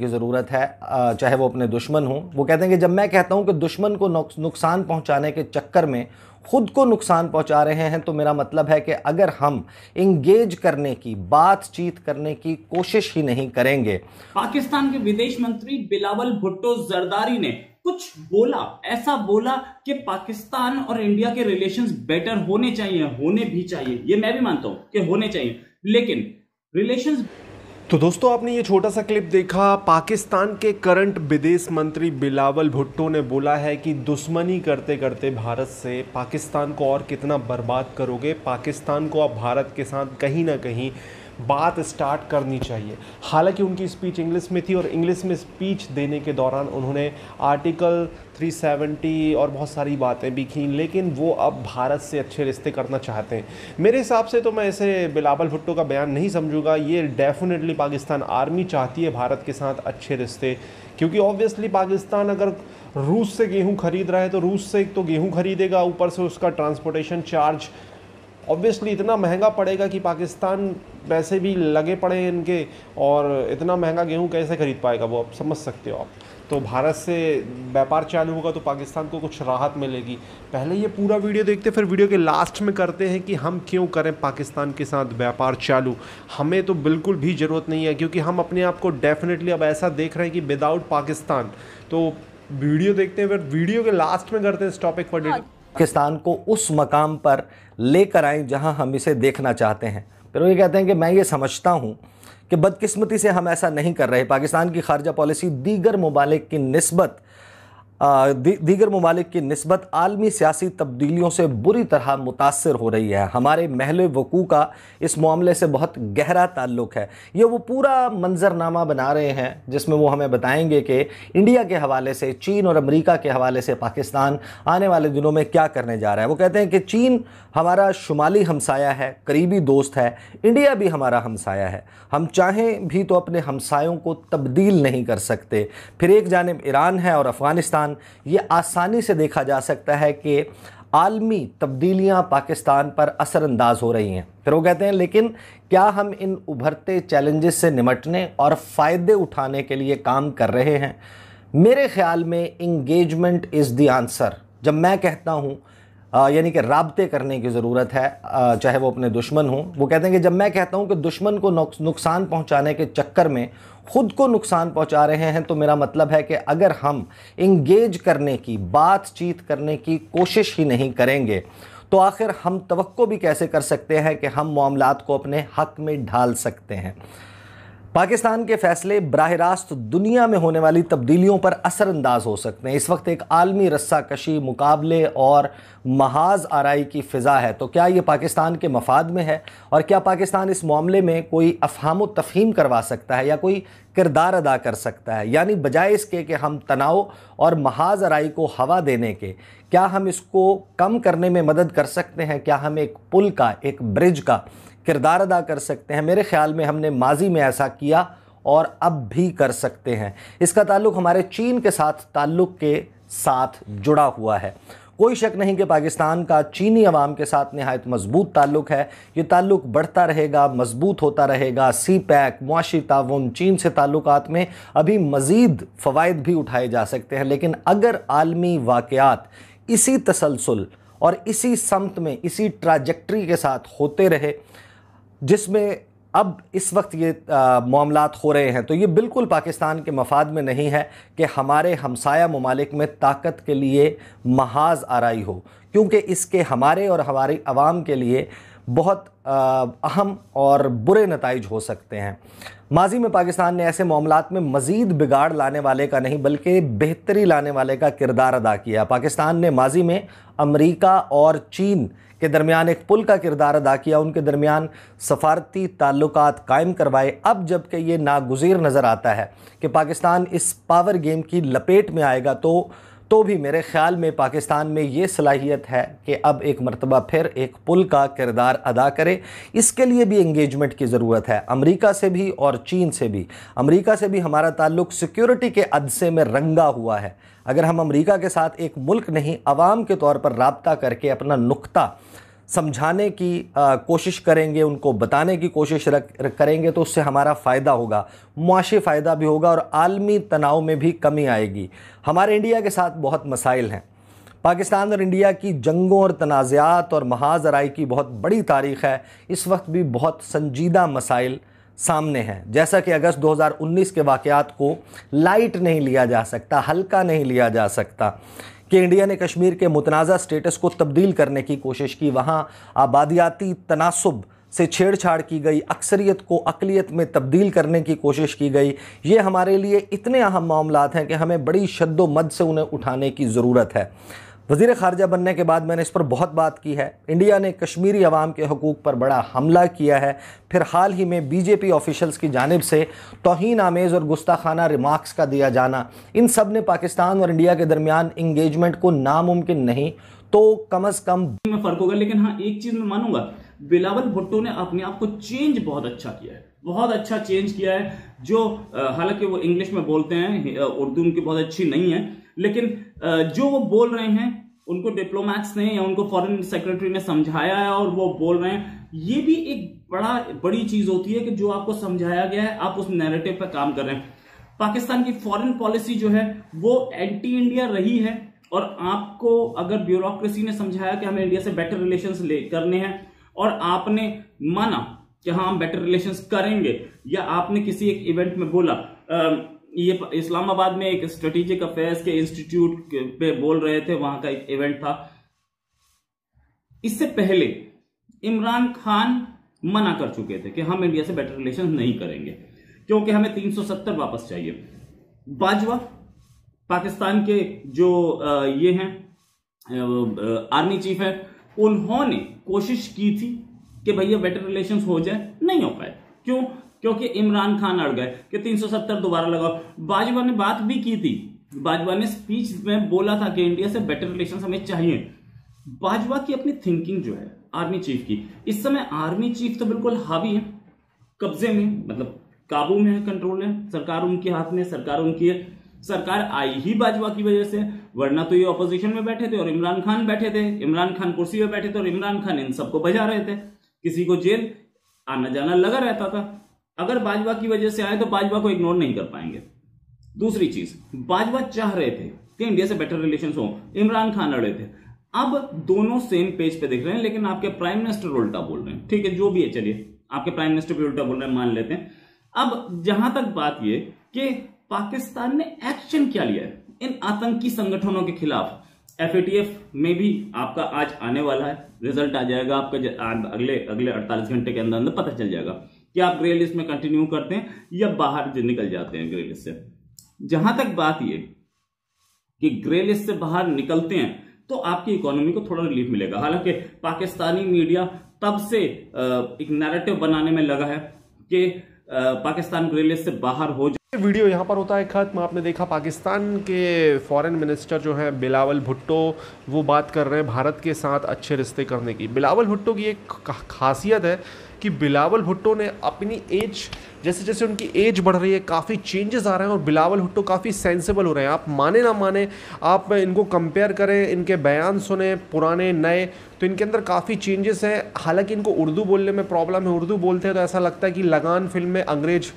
की ज़रूरत है चाहे वो अपने दुश्मन हों वो कहते हैं कि जब मैं कहता हूँ कि दुश्मन को नुकसान पहुँचाने के चक्कर में खुद को नुकसान पहुंचा रहे हैं तो मेरा मतलब है कि अगर हम इंगेज करने की बातचीत करने की कोशिश ही नहीं करेंगे पाकिस्तान के विदेश मंत्री बिलावल भुट्टो जरदारी ने कुछ बोला ऐसा बोला कि पाकिस्तान और इंडिया के रिलेशंस बेटर होने चाहिए होने भी चाहिए ये मैं भी मानता हूं कि होने चाहिए लेकिन रिलेशंस तो दोस्तों आपने ये छोटा सा क्लिप देखा पाकिस्तान के करंट विदेश मंत्री बिलावल भुट्टो ने बोला है कि दुश्मनी करते करते भारत से पाकिस्तान को और कितना बर्बाद करोगे पाकिस्तान को आप भारत के साथ कहीं ना कहीं बात स्टार्ट करनी चाहिए हालांकि उनकी स्पीच इंग्लिश में थी और इंग्लिश में स्पीच देने के दौरान उन्होंने आर्टिकल 370 और बहुत सारी बातें भी कहीं लेकिन वो अब भारत से अच्छे रिश्ते करना चाहते हैं मेरे हिसाब से तो मैं इसे बिलावल भुट्टो का बयान नहीं समझूंगा ये डेफिनेटली पाकिस्तान आर्मी चाहती है भारत के साथ अच्छे रिश्ते क्योंकि ऑब्वियसली पाकिस्तान अगर रूस से गेहूँ खरीद रहा है तो रूस से एक तो गेहूँ खरीदेगा ऊपर से उसका ट्रांसपोर्टेशन चार्ज ऑब्वियसली इतना महंगा पड़ेगा कि पाकिस्तान वैसे भी लगे पड़े हैं इनके और इतना महंगा गेहूँ कैसे खरीद पाएगा वो आप समझ सकते हो आप तो भारत से व्यापार चालू होगा तो पाकिस्तान को कुछ राहत मिलेगी पहले ये पूरा वीडियो देखते फिर वीडियो के लास्ट में करते हैं कि हम क्यों करें पाकिस्तान के साथ व्यापार चालू हमें तो बिल्कुल भी ज़रूरत नहीं है क्योंकि हम अपने आप को डेफिनेटली अब ऐसा देख रहे हैं कि विदाउट पाकिस्तान तो वीडियो देखते हैं फिर वीडियो के लास्ट में करते हैं इस टॉपिक पर हाँ, पाकिस्तान को उस मकाम पर लेकर आए जहां हम इसे देखना चाहते हैं फिर वो ये कहते हैं कि मैं ये समझता हूँ कि बदकिस्मती से हम ऐसा नहीं कर रहे पाकिस्तान की खारजा पॉलिसी दीगर ममालिक की नस्बत दीगर ममालिक की नस्बत आलमी सियासी तब्दीलियों से बुरी तरह मुतासर हो रही है हमारे महल वकू का इस मामले से बहुत गहरा ताल्लुक है ये वो पूरा मंजरनामा बना रहे हैं जिसमें वो हमें बताएंगे कि इंडिया के हवाले से चीन और अमरीका के हवाले से पाकिस्तान आने वाले दिनों में क्या करने जा रहा है वो कहते हैं कि चीन हमारा शुमाली हमसाया है करीबी दोस्त है इंडिया भी हमारा हमसाया है हम चाहें भी तो अपने हमसायों को तब्दील नहीं कर सकते फिर एक जानब ईरान है और अफ़गानिस्तान दौरान ये आसानी से देखा जा सकता है कि आलमी तब्दीलियाँ पाकिस्तान पर असरअंदाज हो रही हैं फिर वो कहते हैं लेकिन क्या हम इन उभरते चैलेंजेस से निमटने और फ़ायदे उठाने के लिए काम कर रहे हैं मेरे ख्याल में इंगेजमेंट इज़ दी आंसर जब मैं कहता हूँ यानी कि रबते करने की ज़रूरत है आ, चाहे वो अपने दुश्मन हों वो कहते हैं कि जब मैं कहता हूँ कि दुश्मन को नुकसान पहुँचाने के चक्कर में खुद को नुकसान पहुंचा रहे हैं तो मेरा मतलब है कि अगर हम इंगेज करने की बातचीत करने की कोशिश ही नहीं करेंगे तो आखिर हम तो भी कैसे कर सकते हैं कि हम मामला को अपने हक में ढाल सकते हैं पाकिस्तान के फैसले बरह रास्त दुनिया में होने वाली तब्दीलियों पर असरअंदाज हो सकते हैं इस वक्त एक आलमी रस्सा कशी मुकाबले और महाज आरई की फ़िज़ा है तो क्या ये पाकिस्तान के मफाद में है और क्या पाकिस्तान इस मामले में कोई अफहम तफहीम करवा सकता है या कोई किरदार अदा कर सकता है यानी बजाय इसके कि हम तनाव और महाज आरई को हवा देने के क्या हम इसको कम करने में मदद कर सकते हैं क्या हम एक पुल का एक ब्रिज का किरदार अदा कर सकते हैं मेरे ख्याल में हमने माजी में ऐसा किया और अब भी कर सकते हैं इसका ताल्लुक हमारे चीन के साथ ताल्लुक के साथ जुड़ा हुआ है कोई शक नहीं कि पाकिस्तान का चीनी अवाम के साथ नहायत मजबूत ताल्लुक है ये ताल्लुक बढ़ता रहेगा मजबूत होता रहेगा सी पैक मुआशी ताउन चीन से ताल्लुक में अभी मज़ीद फ़वाद भी उठाए जा सकते हैं लेकिन अगर आलमी वाक़ात इसी तसलसल और इसी समत में इसी ट्राजेक्ट्री के साथ होते रहे जिसमें अब इस वक्त ये मामला हो रहे हैं तो ये बिल्कुल पाकिस्तान के मफाद में नहीं है कि हमारे हमसाया ममालिक में ताकत के लिए महाज आरई हो क्योंकि इसके हमारे और हमारी आवाम के लिए बहुत अहम और बुरे नतज हो सकते हैं माजी में पाकिस्तान ने ऐसे मामला में मज़ीद बिगाड़ लाने वाले का नहीं बल्कि बेहतरी लाने वाले का किरदार अदा किया पाकिस्तान ने माजी में अमरीका और चीन के दरमियान एक पुल का किरदार अदा किया उनके दरमियान सफारती ताल्लुक कायम करवाए अब जबकि ये नागुजीर नज़र आता है कि पाकिस्तान इस पावर गेम की लपेट में आएगा तो तो भी मेरे ख्याल में पाकिस्तान में ये सलाहियत है कि अब एक मरतबा फिर एक पुल का किरदार अदा करे इसके लिए भी इंगेजमेंट की ज़रूरत है अमेरिका से भी और चीन से भी अमेरिका से भी हमारा ताल्लुक सिक्योरिटी के अदसे में रंगा हुआ है अगर हम अमेरिका के साथ एक मुल्क नहीं आवाम के तौर पर रबता करके अपना नुकता समझाने की आ, कोशिश करेंगे उनको बताने की कोशिश रख, करेंगे तो उससे हमारा फ़ायदा होगा मुआशी फ़ायदा भी होगा और आलमी तनाव में भी कमी आएगी हमारे इंडिया के साथ बहुत मसाइल हैं पाकिस्तान और इंडिया की जंगों और तनाज़ात और महाजराई की बहुत बड़ी तारीख़ है इस वक्त भी बहुत संजीदा मसाइल सामने हैं जैसा कि अगस्त 2019 के वाकयात को लाइट नहीं लिया जा सकता हल्का नहीं लिया जा सकता कि इंडिया ने कश्मीर के मुतनाज़ा स्टेटस को तब्दील करने की कोशिश की वहाँ आबादियाती तनासब से छेड़छाड़ की गई अक्सरियत को अकलीत में तब्दील करने की कोशिश की गई ये हमारे लिए इतने अहम मामला हैं कि हमें बड़ी शद्दोमद से उन्हें उठाने की ज़रूरत है वजीर खारजा बनने के बाद मैंने इस पर बहुत बात की है इंडिया ने कश्मीरी अवाम के हकूक़ पर बड़ा हमला किया है फिर हाल ही में बीजेपी ऑफिशल्स की जानब से तोहन आमेज़ और गुस्ताखाना रिमार्क्स का दिया जाना इन सब ने पाकिस्तान और इंडिया के दरमियान इंगेजमेंट को नामुमकिन नहीं तो कम अज़ कम में फ़र्क होगा लेकिन हाँ एक चीज़ मैं मानूंगा बिलावल भुट्टो ने अपने आप को चेंज बहुत अच्छा किया है बहुत अच्छा चेंज किया है जो हालांकि वो इंग्लिश में बोलते हैं उर्दू उनकी बहुत अच्छी नहीं है लेकिन जो वो बोल रहे हैं उनको डिप्लोमैट्स ने या उनको फॉरेन सेक्रेटरी ने समझाया है और वो बोल रहे हैं ये भी एक बड़ा बड़ी चीज होती है कि जो आपको समझाया गया है आप उस नैरेटिव पर काम कर रहे हैं पाकिस्तान की फॉरेन पॉलिसी जो है वो एंटी इंडिया रही है और आपको अगर ब्यूरोक्रेसी ने समझाया कि हमें इंडिया से बेटर रिलेशन करने हैं और आपने माना कि हाँ हम बेटर रिलेशन करेंगे या आपने किसी एक इवेंट में बोला ये इस्लामाबाद में एक स्ट्रेटेजिक अफेयर्स के इंस्टीट्यूट पे बोल रहे थे वहां का एक इवेंट था इससे पहले इमरान खान मना कर चुके थे कि हम इंडिया से बेटर रिलेशन नहीं करेंगे क्योंकि हमें 370 वापस चाहिए बाजवा पाकिस्तान के जो ये हैं आर्मी चीफ है उन्होंने कोशिश की थी कि भैया बेटर रिलेशन हो जाए नहीं हो पाए क्यों क्योंकि इमरान खान अड़ गए कि 370 दोबारा लगाओ बाजवा ने बात भी की थी बाजवा ने स्पीच में बोला था कि इंडिया से बेटर रिलेशन हमें चाहिए बाजवा की अपनी थिंकिंग जो है आर्मी चीफ की इस समय आर्मी चीफ तो बिल्कुल हावी है कब्जे में मतलब काबू में है कंट्रोल है सरकार उनके हाथ में सरकार उनकी है सरकार आई ही बाजवा की वजह से वरना तो ये ऑपोजिशन में बैठे थे और इमरान खान बैठे थे इमरान खान कुर्सी में बैठे थे और इमरान खान इन सबको बजा रहे थे किसी को जेल आना जाना लगा रहता था अगर बाजवा की वजह से आए तो बाजवा को इग्नोर नहीं कर पाएंगे दूसरी चीज बाजवा चाह रहे थे कि इंडिया से बेटर रिलेशन हो इमरान खान लड़े थे अब दोनों सेम पेज पे देख रहे हैं लेकिन आपके प्राइम मिनिस्टर उल्टा बोल रहे हैं ठीक है जो भी है चलिए आपके प्राइम मिनिस्टर भी उल्टा बोल रहे हैं मान लेते हैं अब जहां तक बात यह कि पाकिस्तान ने एक्शन क्या लिया है इन आतंकी संगठनों के खिलाफ एफ में भी आपका आज आने वाला है रिजल्ट आ जाएगा आपका अगले अगले 48 घंटे के अंदर अंदर पता चल जाएगा कि आप ग्रे लिस्ट में कंटिन्यू करते हैं या बाहर निकल जाते हैं ग्रे लिस्ट से जहां तक बात ये कि ग्रे लिस्ट से बाहर निकलते हैं तो आपकी इकोनॉमी को थोड़ा रिलीफ मिलेगा हालांकि पाकिस्तानी मीडिया तब से एक नैरेटिव बनाने में लगा है कि पाकिस्तान ग्रेलियर से बाहर हो जाए वीडियो यहाँ पर होता है ख़त्म आपने देखा पाकिस्तान के फॉरेन मिनिस्टर जो हैं बिलावल भुट्टो वो बात कर रहे हैं भारत के साथ अच्छे रिश्ते करने की बिलावल भुट्टो की एक खासियत है कि बिलावल भुट्टो ने अपनी एज जैसे जैसे उनकी एज बढ़ रही है काफ़ी चेंजेस आ रहे हैं और बिलावल भुट्टो काफ़ी सेंसेबल हो रहे हैं आप माने ना माने आप इनको कंपेयर करें इनके बयान सुने पुराने नए तो इनके अंदर काफ़ी चेंजेस हैं हालांकि इनको उर्दू बोलने में प्रॉब्लम है उर्दू बोलते हैं तो ऐसा लगता है कि लगान फिल्म में अंग्रेज़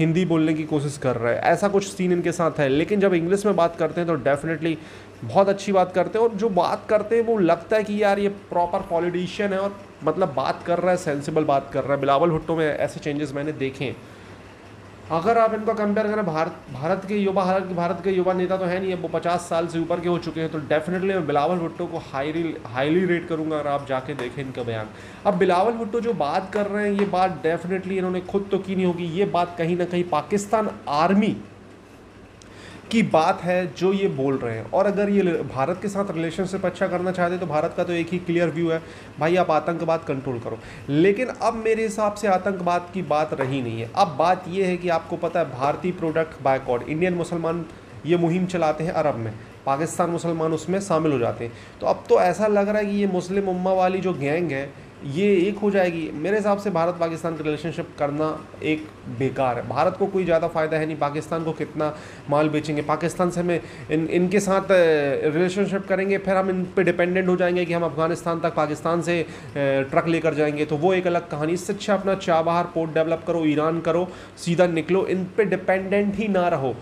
हिंदी बोलने की कोशिश कर रहा है ऐसा कुछ सीन इनके साथ है लेकिन जब इंग्लिश में बात करते हैं तो डेफिनेटली बहुत अच्छी बात करते हैं और जो बात करते हैं वो लगता है कि यार ये प्रॉपर पॉलिटिशियन है और मतलब बात कर रहा है सेंसिबल बात कर रहा है बिलावल भुट्टो में ऐसे चेंजेस मैंने देखे हैं अगर आप इनको कंपेयर करें भारत भारत के युवा हालांकि भारत के युवा नेता तो है नहीं अब वो पचास साल से ऊपर के हो चुके हैं तो डेफिनेटली मैं बिलावल भुट्टो को हाईली हाईली रेट करूंगा अगर आप जाके देखें इनका बयान अब बिलावल भुट्टो जो बात कर रहे हैं ये बात डेफिनेटली इन्होंने खुद तो की नहीं होगी ये बात कहीं ना कहीं पाकिस्तान आर्मी की बात है जो ये बोल रहे हैं और अगर ये भारत के साथ रिलेशनशिप अच्छा करना चाहते हैं तो भारत का तो एक ही क्लियर व्यू है भाई आप आतंकवाद कंट्रोल करो लेकिन अब मेरे हिसाब से आतंकवाद की बात रही नहीं है अब बात ये है कि आपको पता है भारतीय प्रोडक्ट बायकॉट इंडियन मुसलमान ये मुहिम चलाते हैं अरब में पाकिस्तान मुसलमान उसमें शामिल हो जाते हैं तो अब तो ऐसा लग रहा है कि ये मुस्लिम उम्मा वाली जो गैंग है ये एक हो जाएगी मेरे हिसाब से भारत पाकिस्तान की रिलेशनशिप करना एक बेकार है भारत को कोई ज़्यादा फ़ायदा है नहीं पाकिस्तान को कितना माल बेचेंगे पाकिस्तान से हमें इन इनके साथ रिलेशनशिप करेंगे फिर हम इन पर डिपेंडेंट हो जाएंगे कि हम अफ़गानिस्तान तक पाकिस्तान से ट्रक लेकर जाएंगे तो वो एक अलग कहानी इससे अच्छा अपना चाबहार पोर्ट डेवलप करो ईरान करो सीधा निकलो इन पर डिपेंडेंट ही ना रहो